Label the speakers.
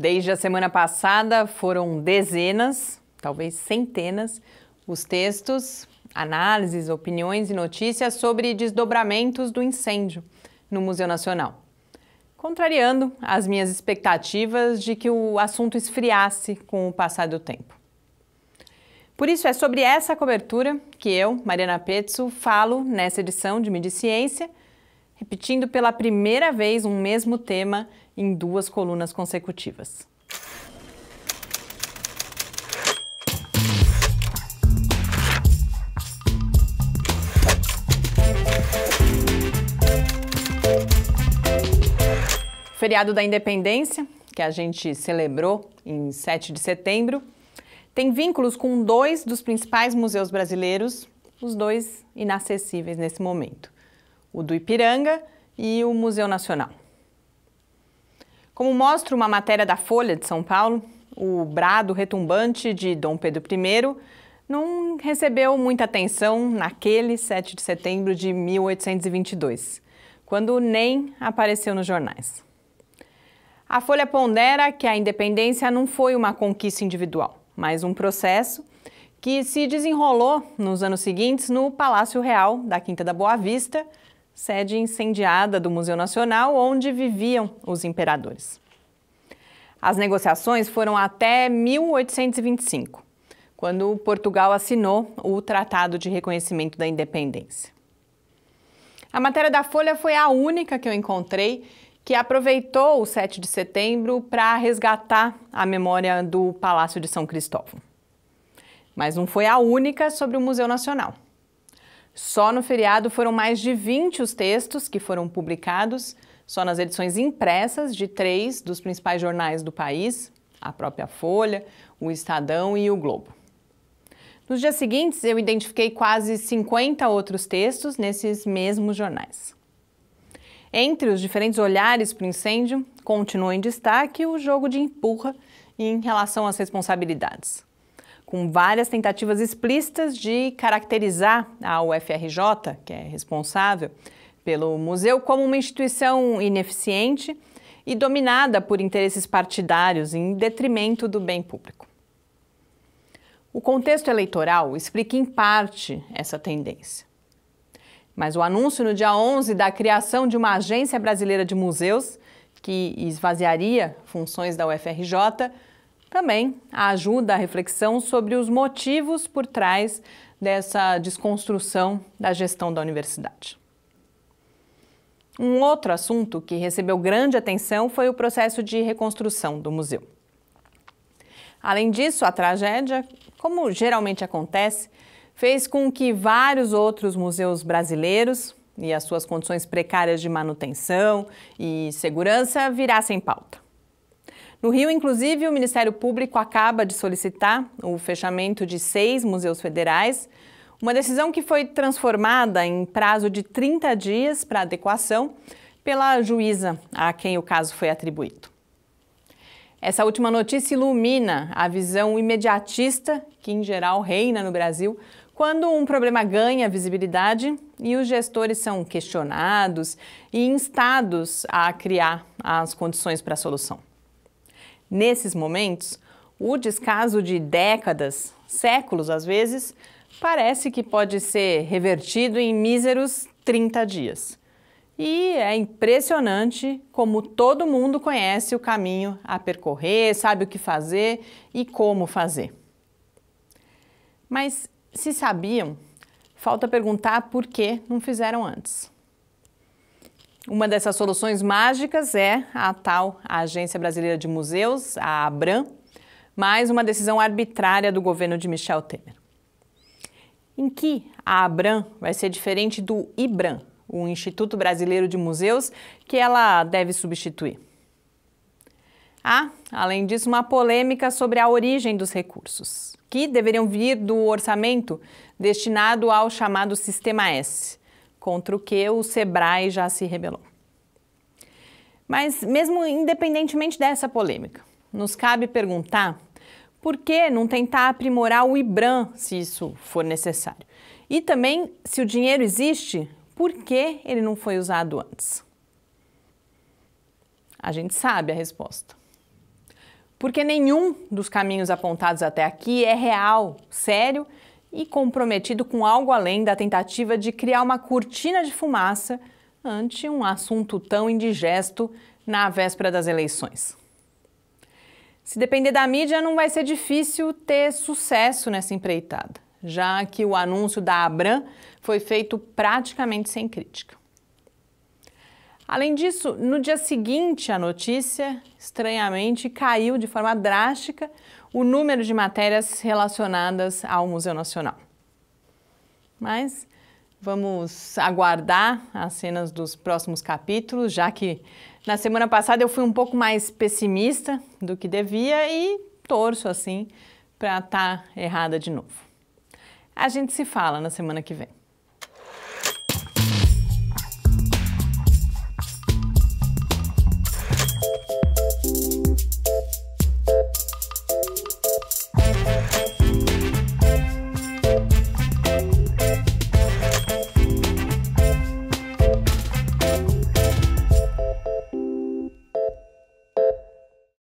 Speaker 1: Desde a semana passada foram dezenas, talvez centenas, os textos, análises, opiniões e notícias sobre desdobramentos do incêndio no Museu Nacional. Contrariando as minhas expectativas de que o assunto esfriasse com o passar do tempo. Por isso, é sobre essa cobertura que eu, Mariana Pezzo, falo nessa edição de Ciência, repetindo pela primeira vez um mesmo tema em duas colunas consecutivas. O feriado da Independência, que a gente celebrou em 7 de setembro, tem vínculos com dois dos principais museus brasileiros, os dois inacessíveis nesse momento: o do Ipiranga e o Museu Nacional. Como mostra uma matéria da Folha de São Paulo, o brado retumbante de Dom Pedro I não recebeu muita atenção naquele 7 de setembro de 1822, quando nem apareceu nos jornais. A Folha pondera que a independência não foi uma conquista individual, mas um processo que se desenrolou nos anos seguintes no Palácio Real da Quinta da Boa Vista, sede incendiada do Museu Nacional onde viviam os imperadores. As negociações foram até 1825, quando Portugal assinou o Tratado de Reconhecimento da Independência. A matéria da Folha foi a única que eu encontrei que aproveitou o 7 de setembro para resgatar a memória do Palácio de São Cristóvão. Mas não foi a única sobre o Museu Nacional. Só no feriado foram mais de 20 os textos que foram publicados, só nas edições impressas de três dos principais jornais do país, a própria Folha, o Estadão e o Globo. Nos dias seguintes, eu identifiquei quase 50 outros textos nesses mesmos jornais. Entre os diferentes olhares para o incêndio, continua em destaque o jogo de empurra em relação às responsabilidades com várias tentativas explícitas de caracterizar a UFRJ, que é responsável pelo museu, como uma instituição ineficiente e dominada por interesses partidários em detrimento do bem público. O contexto eleitoral explica em parte essa tendência. Mas o anúncio no dia 11 da criação de uma agência brasileira de museus, que esvaziaria funções da UFRJ, também ajuda a reflexão sobre os motivos por trás dessa desconstrução da gestão da universidade. Um outro assunto que recebeu grande atenção foi o processo de reconstrução do museu. Além disso, a tragédia, como geralmente acontece, fez com que vários outros museus brasileiros e as suas condições precárias de manutenção e segurança virassem pauta. No Rio, inclusive, o Ministério Público acaba de solicitar o fechamento de seis museus federais, uma decisão que foi transformada em prazo de 30 dias para adequação pela juíza a quem o caso foi atribuído. Essa última notícia ilumina a visão imediatista que, em geral, reina no Brasil quando um problema ganha visibilidade e os gestores são questionados e instados a criar as condições para a solução. Nesses momentos, o descaso de décadas, séculos às vezes, parece que pode ser revertido em míseros 30 dias. E é impressionante como todo mundo conhece o caminho a percorrer, sabe o que fazer e como fazer. Mas se sabiam, falta perguntar por que não fizeram antes. Uma dessas soluções mágicas é a tal Agência Brasileira de Museus, a ABRAM, mais uma decisão arbitrária do governo de Michel Temer. Em que a ABRAM vai ser diferente do IBRAM, o Instituto Brasileiro de Museus, que ela deve substituir? Há, além disso, uma polêmica sobre a origem dos recursos, que deveriam vir do orçamento destinado ao chamado Sistema S contra o que o Sebrae já se rebelou. Mas, mesmo independentemente dessa polêmica, nos cabe perguntar por que não tentar aprimorar o IBRAM se isso for necessário? E também, se o dinheiro existe, por que ele não foi usado antes? A gente sabe a resposta. Porque nenhum dos caminhos apontados até aqui é real, sério e comprometido com algo além da tentativa de criar uma cortina de fumaça ante um assunto tão indigesto na véspera das eleições. Se depender da mídia, não vai ser difícil ter sucesso nessa empreitada, já que o anúncio da Abram foi feito praticamente sem crítica. Além disso, no dia seguinte à notícia, estranhamente, caiu de forma drástica o número de matérias relacionadas ao Museu Nacional. Mas vamos aguardar as cenas dos próximos capítulos, já que na semana passada eu fui um pouco mais pessimista do que devia e torço assim para estar tá errada de novo. A gente se fala na semana que vem.